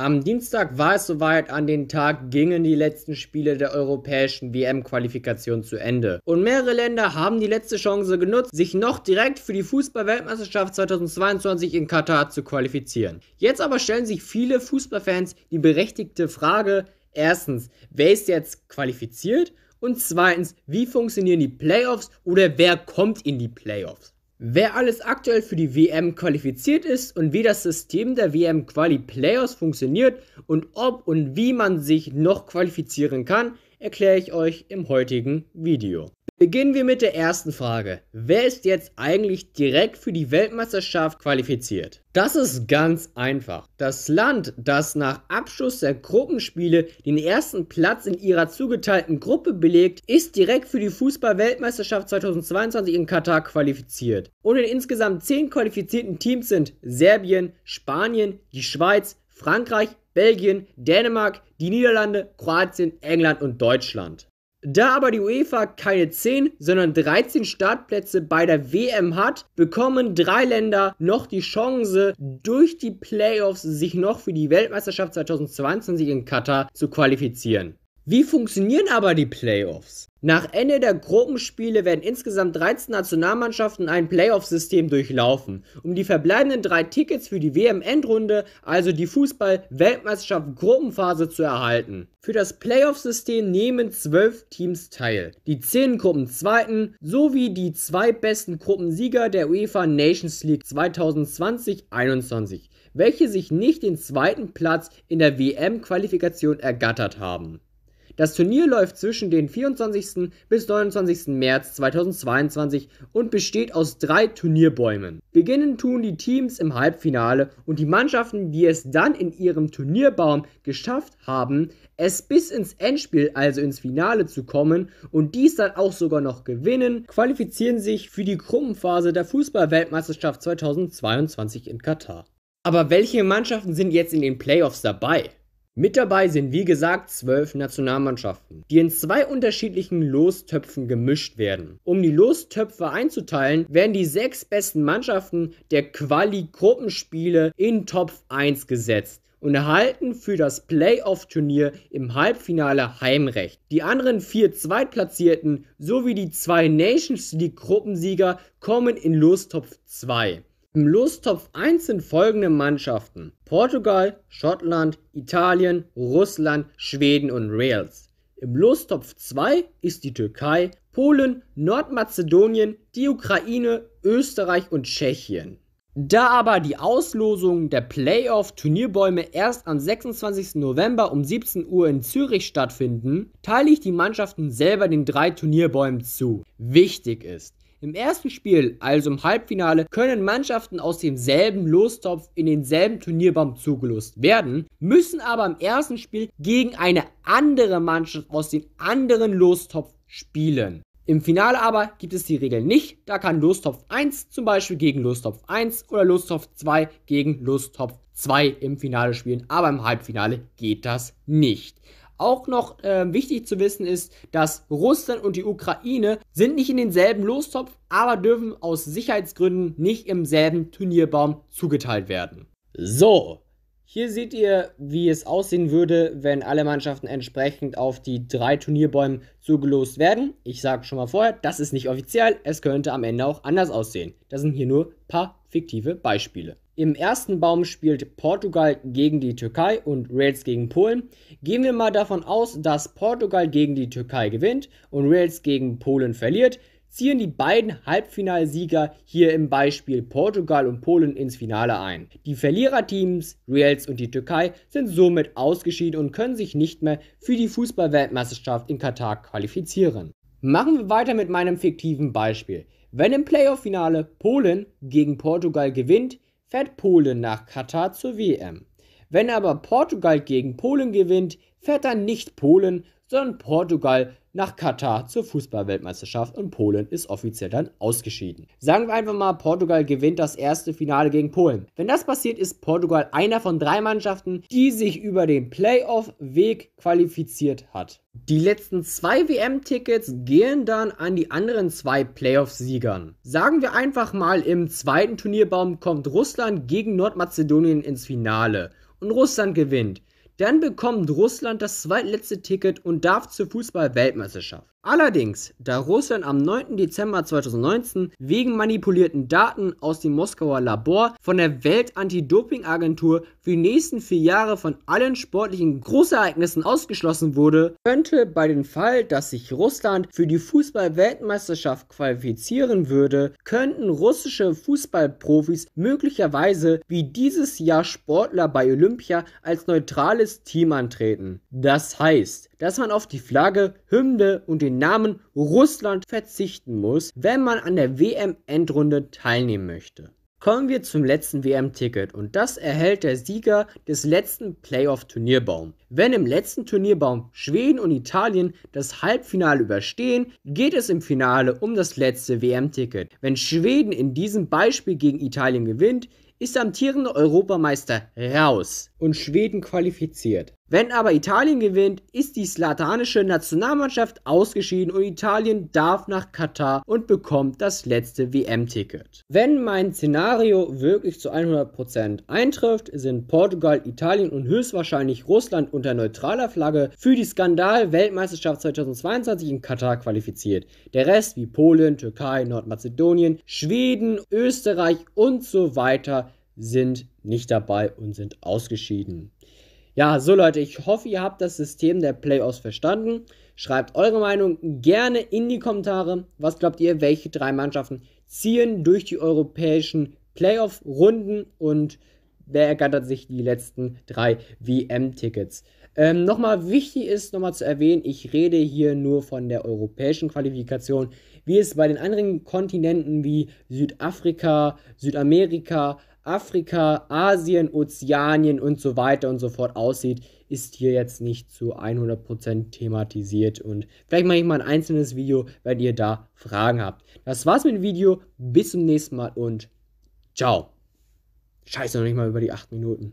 Am Dienstag war es soweit, an den Tag gingen die letzten Spiele der europäischen WM-Qualifikation zu Ende. Und mehrere Länder haben die letzte Chance genutzt, sich noch direkt für die Fußball-Weltmeisterschaft 2022 in Katar zu qualifizieren. Jetzt aber stellen sich viele Fußballfans die berechtigte Frage, erstens, wer ist jetzt qualifiziert? Und zweitens, wie funktionieren die Playoffs oder wer kommt in die Playoffs? Wer alles aktuell für die WM qualifiziert ist und wie das System der WM Quali Playoffs funktioniert und ob und wie man sich noch qualifizieren kann, erkläre ich euch im heutigen Video. Beginnen wir mit der ersten Frage. Wer ist jetzt eigentlich direkt für die Weltmeisterschaft qualifiziert? Das ist ganz einfach. Das Land, das nach Abschluss der Gruppenspiele den ersten Platz in ihrer zugeteilten Gruppe belegt, ist direkt für die Fußball-Weltmeisterschaft 2022 in Katar qualifiziert. Und in insgesamt 10 qualifizierten Teams sind Serbien, Spanien, die Schweiz, Frankreich, Belgien, Dänemark, die Niederlande, Kroatien, England und Deutschland. Da aber die UEFA keine 10, sondern 13 Startplätze bei der WM hat, bekommen drei Länder noch die Chance, durch die Playoffs sich noch für die Weltmeisterschaft 2022 in Katar zu qualifizieren. Wie funktionieren aber die Playoffs? Nach Ende der Gruppenspiele werden insgesamt 13 Nationalmannschaften ein Playoff-System durchlaufen. Um die verbleibenden drei Tickets für die WM-Endrunde, also die Fußball-Weltmeisterschaft-Gruppenphase, zu erhalten. Für das Playoff-System nehmen zwölf Teams teil. Die zehn Gruppenzweiten sowie die zwei besten Gruppensieger der UEFA Nations League 2020-21, welche sich nicht den zweiten Platz in der WM-Qualifikation ergattert haben. Das Turnier läuft zwischen den 24. bis 29. März 2022 und besteht aus drei Turnierbäumen. Beginnen tun die Teams im Halbfinale und die Mannschaften, die es dann in ihrem Turnierbaum geschafft haben, es bis ins Endspiel, also ins Finale zu kommen und dies dann auch sogar noch gewinnen, qualifizieren sich für die Gruppenphase der Fußballweltmeisterschaft 2022 in Katar. Aber welche Mannschaften sind jetzt in den Playoffs dabei? Mit dabei sind wie gesagt zwölf Nationalmannschaften, die in zwei unterschiedlichen Lostöpfen gemischt werden. Um die Lostöpfe einzuteilen, werden die sechs besten Mannschaften der Quali-Gruppenspiele in Topf 1 gesetzt und erhalten für das Playoff-Turnier im Halbfinale Heimrecht. Die anderen vier Zweitplatzierten sowie die zwei Nations League-Gruppensieger kommen in Lostopf 2. Im Lostopf 1 sind folgende Mannschaften: Portugal, Schottland, Italien, Russland, Schweden und Wales. Im Lostopf 2 ist die Türkei, Polen, Nordmazedonien, die Ukraine, Österreich und Tschechien. Da aber die Auslosung der Playoff-Turnierbäume erst am 26. November um 17 Uhr in Zürich stattfinden, teile ich die Mannschaften selber den drei Turnierbäumen zu. Wichtig ist, im ersten Spiel, also im Halbfinale, können Mannschaften aus demselben Lostopf in denselben Turnierbaum zugelost werden, müssen aber im ersten Spiel gegen eine andere Mannschaft aus dem anderen Lostopf spielen. Im Finale aber gibt es die Regel nicht. Da kann Lostopf 1 zum Beispiel gegen Lostopf 1 oder Lostopf 2 gegen Lostopf 2 im Finale spielen. Aber im Halbfinale geht das nicht. Auch noch äh, wichtig zu wissen ist, dass Russland und die Ukraine sind nicht in denselben Lostopf, aber dürfen aus Sicherheitsgründen nicht im selben Turnierbaum zugeteilt werden. So, hier seht ihr, wie es aussehen würde, wenn alle Mannschaften entsprechend auf die drei Turnierbäume zugelost werden. Ich sage schon mal vorher, das ist nicht offiziell, es könnte am Ende auch anders aussehen. Das sind hier nur ein paar fiktive Beispiele. Im ersten Baum spielt Portugal gegen die Türkei und Wales gegen Polen. Gehen wir mal davon aus, dass Portugal gegen die Türkei gewinnt und Wales gegen Polen verliert, ziehen die beiden Halbfinalsieger hier im Beispiel Portugal und Polen ins Finale ein. Die Verliererteams, Wales und die Türkei, sind somit ausgeschieden und können sich nicht mehr für die Fußballweltmeisterschaft in Katar qualifizieren. Machen wir weiter mit meinem fiktiven Beispiel. Wenn im Playoff-Finale Polen gegen Portugal gewinnt, fährt Polen nach Katar zur WM. Wenn aber Portugal gegen Polen gewinnt, fährt dann nicht Polen, sondern Portugal nach Katar zur Fußballweltmeisterschaft und Polen ist offiziell dann ausgeschieden. Sagen wir einfach mal, Portugal gewinnt das erste Finale gegen Polen. Wenn das passiert, ist Portugal einer von drei Mannschaften, die sich über den Playoff-Weg qualifiziert hat. Die letzten zwei WM-Tickets gehen dann an die anderen zwei Playoff-Siegern. Sagen wir einfach mal, im zweiten Turnierbaum kommt Russland gegen Nordmazedonien ins Finale und Russland gewinnt. Dann bekommt Russland das zweitletzte Ticket und darf zur Fußball-Weltmeisterschaft. Allerdings, da Russland am 9. Dezember 2019 wegen manipulierten Daten aus dem Moskauer Labor von der Welt-Anti-Doping-Agentur für die nächsten vier Jahre von allen sportlichen Großereignissen ausgeschlossen wurde, könnte bei dem Fall, dass sich Russland für die Fußball-Weltmeisterschaft qualifizieren würde, könnten russische Fußballprofis möglicherweise wie dieses Jahr Sportler bei Olympia als neutrales Team antreten. Das heißt, dass man auf die Flagge, Hymne und den den Namen Russland verzichten muss, wenn man an der WM-Endrunde teilnehmen möchte. Kommen wir zum letzten WM-Ticket und das erhält der Sieger des letzten Playoff-Turnierbaum. Wenn im letzten Turnierbaum Schweden und Italien das Halbfinale überstehen, geht es im Finale um das letzte WM-Ticket. Wenn Schweden in diesem Beispiel gegen Italien gewinnt, ist amtierende Europameister raus und Schweden qualifiziert. Wenn aber Italien gewinnt, ist die slatanische Nationalmannschaft ausgeschieden und Italien darf nach Katar und bekommt das letzte WM-Ticket. Wenn mein Szenario wirklich zu 100% eintrifft, sind Portugal, Italien und höchstwahrscheinlich Russland unter neutraler Flagge für die Skandal-Weltmeisterschaft 2022 in Katar qualifiziert. Der Rest wie Polen, Türkei, Nordmazedonien, Schweden, Österreich und so weiter sind nicht dabei und sind ausgeschieden. Ja, so Leute, ich hoffe, ihr habt das System der Playoffs verstanden. Schreibt eure Meinung gerne in die Kommentare. Was glaubt ihr, welche drei Mannschaften ziehen durch die europäischen Playoff-Runden und wer ergattert sich die letzten drei WM-Tickets? Ähm, nochmal wichtig ist, nochmal zu erwähnen, ich rede hier nur von der europäischen Qualifikation. Wie es bei den anderen Kontinenten wie Südafrika, Südamerika, Afrika, Asien, Ozeanien und so weiter und so fort aussieht, ist hier jetzt nicht zu 100% thematisiert und vielleicht mache ich mal ein einzelnes Video, wenn ihr da Fragen habt. Das war's mit dem Video, bis zum nächsten Mal und ciao. Scheiße, noch nicht mal über die 8 Minuten.